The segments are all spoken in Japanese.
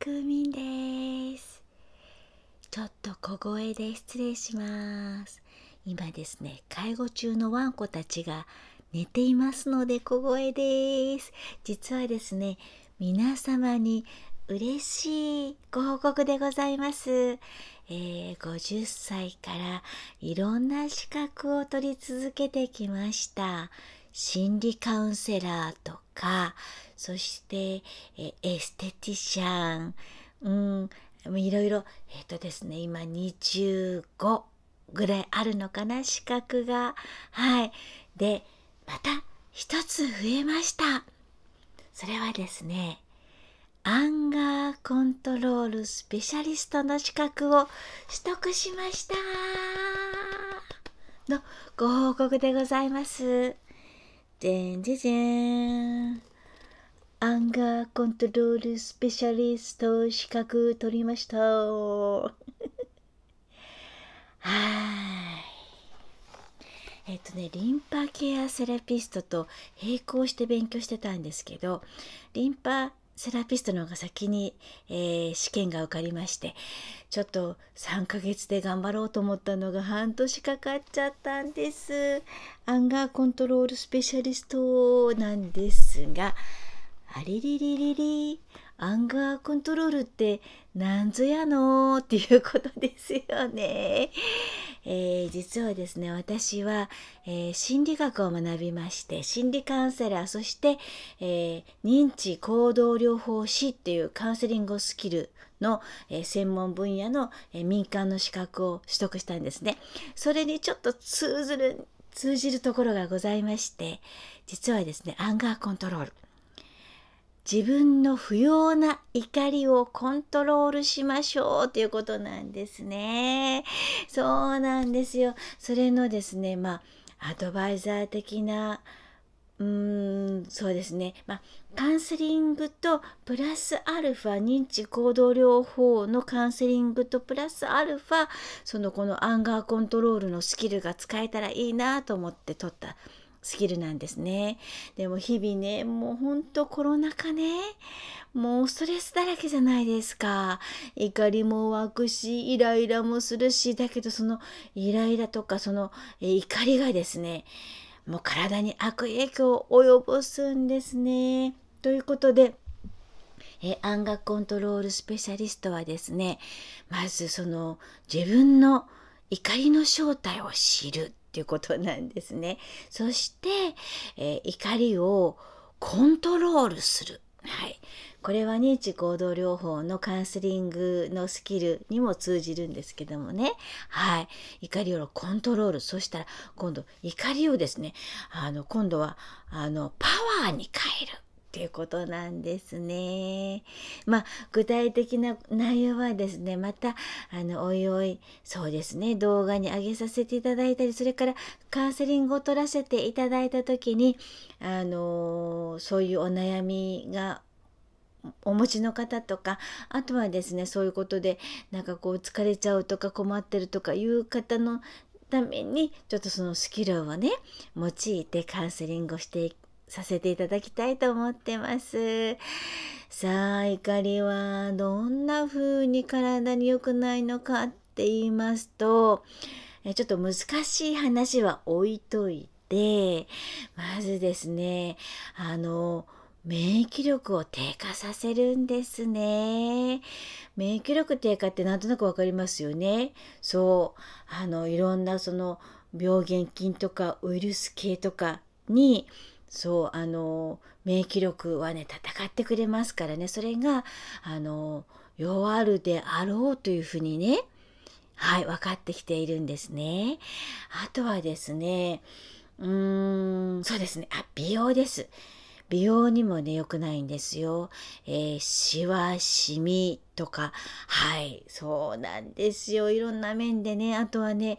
くみんですちょっと小声で失礼します今ですね介護中のワンコたちが寝ていますので小声です実はですね皆様に嬉しいご報告でございます、えー、50歳からいろんな資格を取り続けてきました心理カウンセラーとか、そしてえエステティシャン、うん、いろいろえっ、ー、とですね今25ぐらいあるのかな資格が。はいでまた一つ増えました。それはですねアンガーコントロールスペシャリストの資格を取得しましたのご報告でございます。でんじじん。アンガーコントロールスペシャリスト資格取りました。はい。えっとね、リンパケアセラピストと並行して勉強してたんですけど、リンパセラピストの方が先に、えー、試験が受かりましてちょっと3ヶ月で頑張ろうと思ったのが半年かかっちゃったんですアンガーコントロールスペシャリストなんですがありりりりりアンガーコントロールってなんぞやのっていうことですよね。えー、実はですね私は、えー、心理学を学びまして心理カウンセラーそして、えー、認知行動療法士っていうカウンセリングスキルの、え専門分野の、え民間の資格を取得したんですね。それにちょっと通ずる通じるところがございまして実はですねアンガーコントロール自分の不要な怒りをコントロールしましょうということなんですね。そうなんですよ。それのですね、まあ、アドバイザー的な、うーん、そうですね。まあ、カウンセリングとプラスアルファ、認知行動療法のカウンセリングとプラスアルファ、そのこのアンガーコントロールのスキルが使えたらいいなと思って撮ったスキルなんですね。でも日々ね、もうほんとコロナ禍ね、もうストレスだらけじゃないですか。怒りも湧くし、イライラもするし、だけどそのイライラとかその怒りがですね、もう体に悪影響を及ぼすんですね。ということで、えアンガコントロールスペシャリストはですねまずその自分の怒りの正体を知るっていうことなんですね。そして、えー、怒りをコントロールする。はい。これは認知行動療法のカウンセリングのスキルにも通じるんですけどもね。はい。怒りをコントロール。そしたら今度怒りをですね、あの、今度は、あの、パワーに変える。っていうことなんですね。まあ具体的な内容はですねまたあのおいおいそうですね動画に上げさせていただいたりそれからカウンセリングを取らせていただいた時にあのそういうお悩みがお持ちの方とかあとはですねそういうことでなんかこう疲れちゃうとか困ってるとかいう方のためにちょっとそのスキルをね用いてカウンセリングをしていく。させていただきたいと思ってます。さあ、怒りはどんな風に体に良くないのかって言いますと、えちょっと難しい話は置いといて、まずですね、あの、免疫力を低下させるんですね。免疫力低下ってなんとなくわかりますよね。そう。あの、いろんなその病原菌とかウイルス系とかにそうあの免疫力はね戦ってくれますからねそれがあの弱るであろうというふうにねはい分かってきているんですね。あとはですねうーんそうですねあ美容です。美容にもね良くないんですよ。えー、シワシミとかはいそうなんですよいろんな面でねあとはね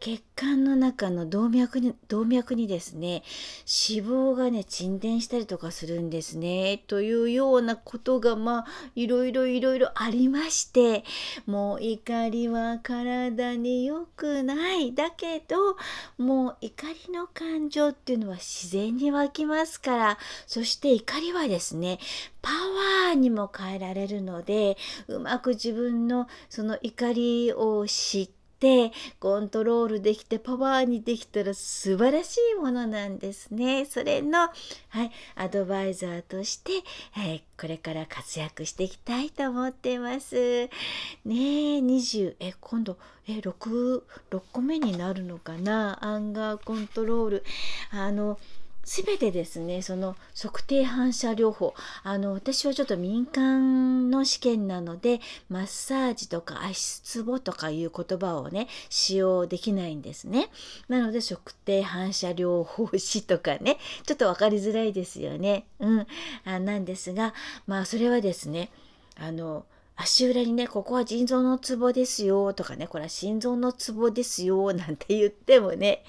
血管の中の動脈に動脈にですね脂肪がね沈殿したりとかするんですねというようなことがまあいろいろいろいろありましてもう怒りは体に良くないだけどもう怒りの感情っていうのは自然に湧きますからそして怒りはですねパワーにも変えられるのでうまく自分のその怒りを知ってコントロールできてパワーにできたら素晴らしいものなんですね。それの、はい、アドバイザーとして、えー、これから活躍していきたいと思ってます。ねえ20え今度え 6, 6個目になるのかなアンガーコントロール。あの全てですねその測定反射療法あの私はちょっと民間の試験なのでマッサージとか足つぼとかいう言葉をね使用できないんですねなので測定反射療法士とかねちょっと分かりづらいですよねうんあなんですがまあそれはですねあの足裏にね、ここは腎臓のツボですよとかね、これは心臓のツボですよなんて言ってもね、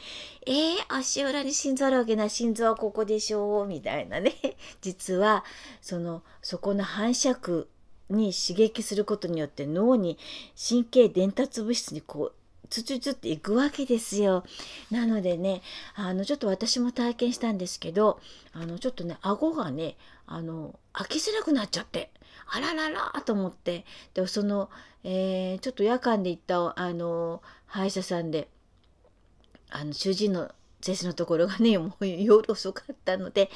えー、足裏に心臓あるわけない、心臓はここでしょうみたいなね、実は、その、そこの反射区に刺激することによって脳に神経伝達物質にこう、つつつっていくわけですよ。なのでね、あの、ちょっと私も体験したんですけど、あの、ちょっとね、顎がね、あの、開きづらくなっちゃって。あらららと思ってでその、えー、ちょっと夜間で行ったあの歯医者さんであの主人の先生のところがね もう夜遅かったので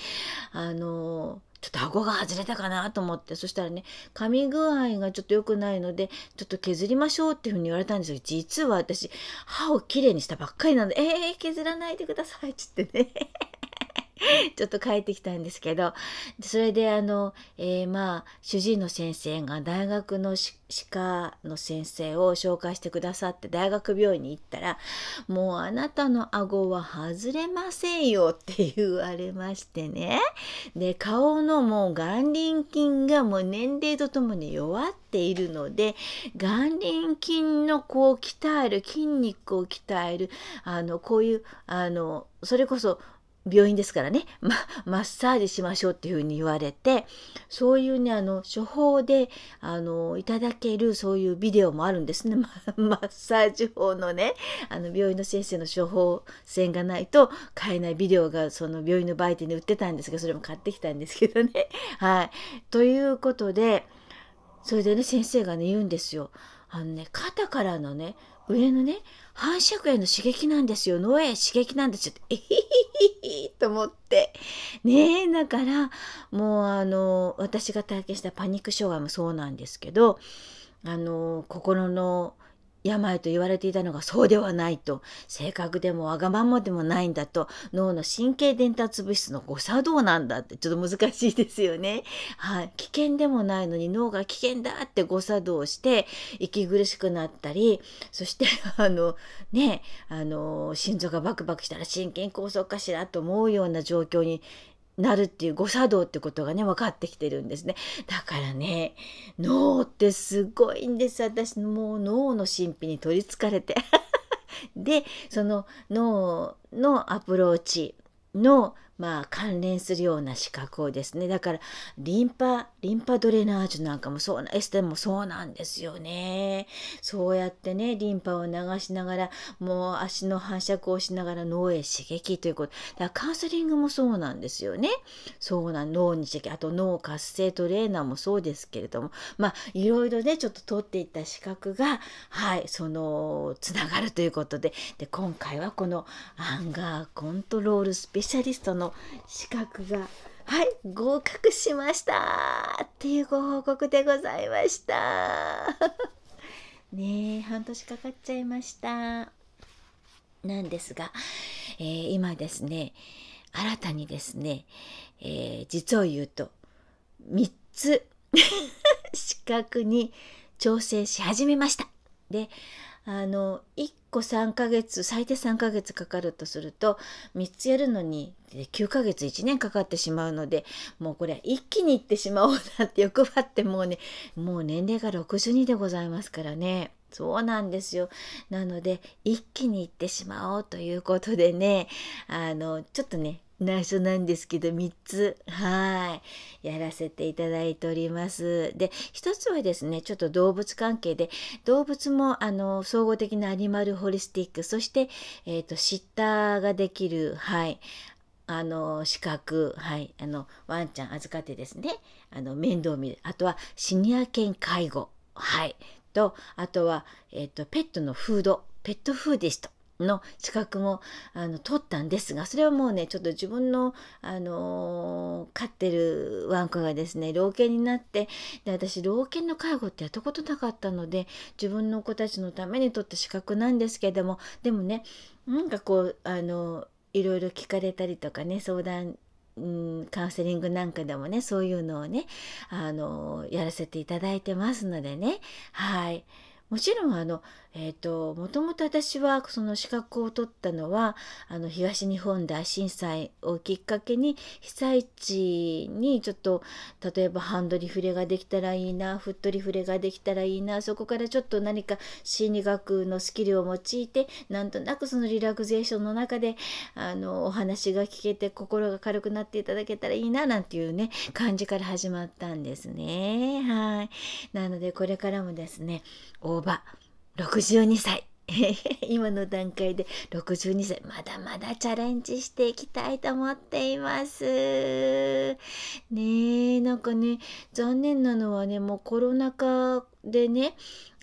あのちょっと顎が外れたかなと思ってそしたらね噛み具合がちょっと良くないのでちょっと削りましょうっていうふうに言われたんですよ実は私歯をきれいにしたばっかりなので「えー、削らないでください」っつってね ちょっと帰ってきたんですけどそれであの、えー、まあ主治医の先生が大学の歯科の先生を紹介してくださって大学病院に行ったら「もうあなたの顎は外れませんよ」って言われましてねで顔のもう眼輪筋がもう年齢とともに弱っているので眼輪筋のこう鍛える筋肉を鍛えるあのこういうあのそれこそ病院ですからね、ま、マッサージしましょうっていうふうに言われてそういうねあの処方であのいただけるそういうビデオもあるんですね、ま、マッサージ法のねあの病院の先生の処方箋がないと買えないビデオがその病院の売店で売ってたんですがそれも買ってきたんですけどね。はい、ということでそれでね先生がね言うんですよ。あのね肩からのね上のね、反射区への刺激なんですよ、脳へ刺激なんですよって、えへへへと思って。ねえ、だから、もうあの、私が体験したパニック障害もそうなんですけど、あの、心の病と言われていたのがそうではないと性格でもわがままでもないんだと脳の神経伝達物質の誤作動なんだってちょっと難しいですよね。はい、危険でもないのに脳が危険だって誤作動して息苦しくなったりそして あのねあの心臓がバクバクしたら心筋梗塞かしらと思うような状況になるっていう誤作動ってことがね分かってきてるんですねだからね脳ってすごいんです私もう脳の神秘に取りつかれて でその脳のアプローチのまあ、関連するような資格をですねだからリンパリンパドレナージュなんかもそうなエステもそうなんですよねそうやってねリンパを流しながらもう足の反射をしながら脳へ刺激ということだからカウンセリングもそうなんですよねそうな脳に刺激あと脳活性トレーナーもそうですけれどもまあいろいろねちょっと取っていった資格がはいそのつながるということでで今回はこのアンガーコントロールスペシャリストのの資格がはい合格しましたっていうご報告でございました ねえ半年かかっちゃいましたなんですが、えー、今ですね新たにですね、えー、実を言うと3つ 資格に調整し始めましたであの1個3ヶ月最低3ヶ月かかるとすると3つやるのに9ヶ月1年かかってしまうのでもうこれは一気にいってしまおうなんて欲張ってもうねもう年齢が62でございますからね。そうなんですよ。なので一気に行ってしまおうということでねあのちょっとね内緒なんですけど3つはいやらせていただいております。で1つはですねちょっと動物関係で動物もあの総合的なアニマルホリスティックそして、えーと、シッターができるはいあの資格はいあのワンちゃん預かってですねあの面倒を見るあとはシニア犬介護はいとあとは、えーとペットのフードペットフーディストの資格もあの取ったんですがそれはもうねちょっと自分の、あのー、飼ってるワンコがですね老犬になってで私老犬の介護ってやったことなかったので自分の子たちのために取った資格なんですけれどもでもねなんかこうあのいろいろ聞かれたりとかね相談うん、カウンセリングなんかでもねそういうのをねあのやらせていただいてますのでねはいもちろんあのえー、ともともと私はその資格を取ったのはあの東日本大震災をきっかけに被災地にちょっと例えばハンドリフレができたらいいなフットリフレができたらいいなそこからちょっと何か心理学のスキルを用いてなんとなくそのリラクゼーションの中であのお話が聞けて心が軽くなっていただけたらいいななんていうね感じから始まったんですね。はいなのでこれからもですね大葉62歳。今の段階で62歳まだまだチャレンジしていきたいと思っていますねえなんかね残念なのはねもうコロナ禍でね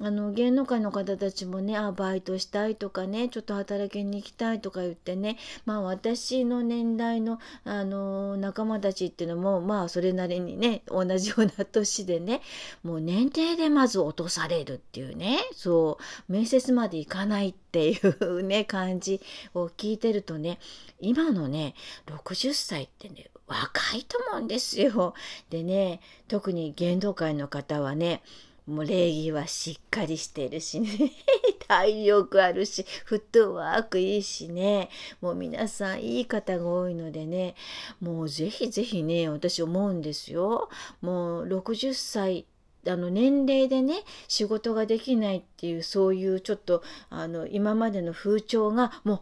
あの芸能界の方たちもねあバイトしたいとかねちょっと働きに行きたいとか言ってねまあ私の年代の、あの仲間たちっていうのもまあそれなりにね同じような年でねもう年齢でまず落とされるっていうねそう面接まで行かないっていうね 感じを聞いてるとね今のね60歳ってね若いと思うんですよ。でね特に芸能界の方はねもう礼儀はしっかりしてるしね 体力あるしフットワークいいしねもう皆さんいい方が多いのでねもうぜひぜひね私思うんですよもう60歳あの年齢でね仕事ができないっていうそういうちょっとあの今までの風潮がもう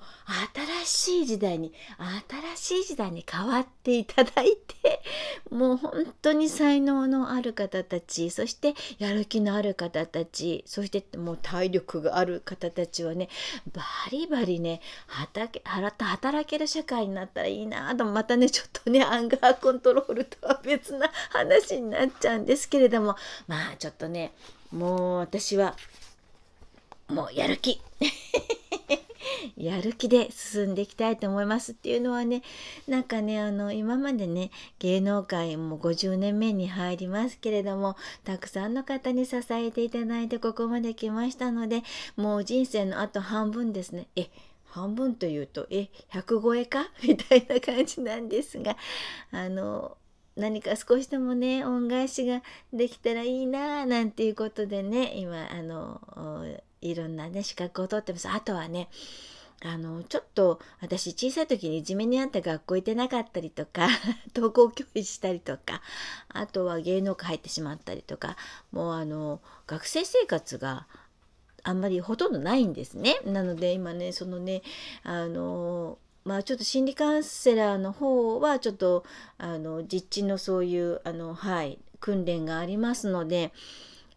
新しい時代に新しい時代に変わっていただいて もう本当に才能のある方たちそしてやる気のある方たちそしてもう体力がある方たちはねバリバリね働ける社会になったらいいなとまたねちょっとねアンガーコントロールとは別な話になっちゃうんですけれどもまあちょっとねもう私はもうやる気 やる気で進んでいきたいと思いますっていうのはねなんかねあの今までね芸能界も50年目に入りますけれどもたくさんの方に支えていただいてここまで来ましたのでもう人生のあと半分ですねえ半分というとえ100超えかみたいな感じなんですがあの何か少しでもね恩返しができたらいいななんていうことでね今あのいろんなね資格を取ってますあとはねあのちょっと私小さい時にいじめにあった学校行ってなかったりとか 登校拒否したりとかあとは芸能界入ってしまったりとかもうあの学生生活があんまりほとんどないんですね。なので今ねそのねあのまあ、ちょっと心理カウンセラーの方はちょっとあの実地のそういうあの、はい、訓練がありますので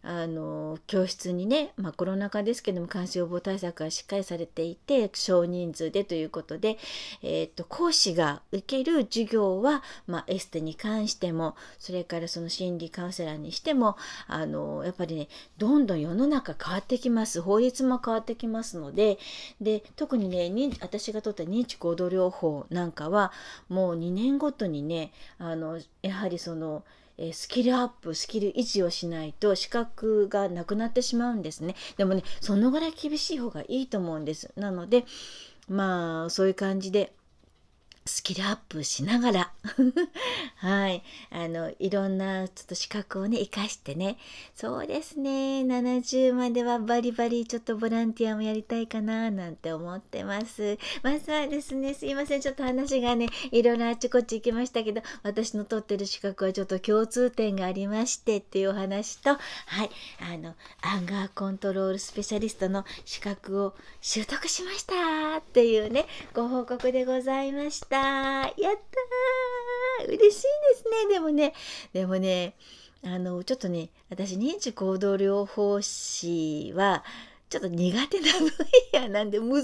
あの教室にね、まあ、コロナ禍ですけども感染予防対策がしっかりされていて少人数でということで、えー、っと講師が受ける授業は、まあ、エステに関してもそれからその心理カウンセラーにしてもあのやっぱりねどんどん世の中変わってきます法律も変わってきますのでで特にね私が取った認知行動療法なんかはもう2年ごとにねあのやはりそのえスキルアップスキル維持をしないと資格がなくなってしまうんですねでもねそのぐらい厳しい方がいいと思うんですなのでまあそういう感じでスキルアップしながら はい、あのいろんなちょっと資格をね生かしてねそうですね70まではバリバリちょっとボランティアもやりたいかななんて思ってますまずはですねすいませんちょっと話がねいろいろあっちこっち行きましたけど私の取ってる資格はちょっと共通点がありましてっていうお話とはいあのアンガーコントロールスペシャリストの資格を習得しましたっていうねご報告でございましたたやったー嬉しいですねでもねでもねあのちょっとね私認知行動療法士はちょっと苦手な分野なんで難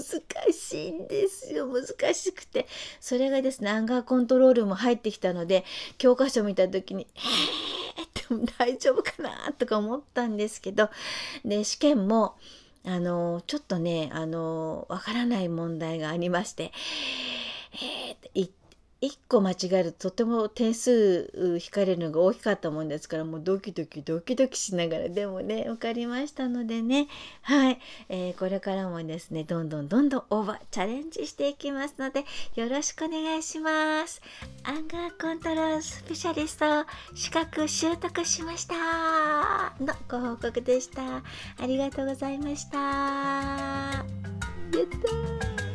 しいんですよ難しくてそれがですねアンガーコントロールも入ってきたので教科書見た時に「えー!」って大丈夫かなとか思ったんですけどで試験もあのちょっとねあのわからない問題がありまして「えって言って。1個間違えるととても点数引かれるのが大きかったもんですからもうドキドキドキドキしながらでもね分かりましたのでねはい、えー、これからもですねどんどんどんどんオーバーチャレンジしていきますのでよろしくお願いしますアンガーコントロールスペシャリスト資格習得しましたのご報告でしたありがとうございましたやった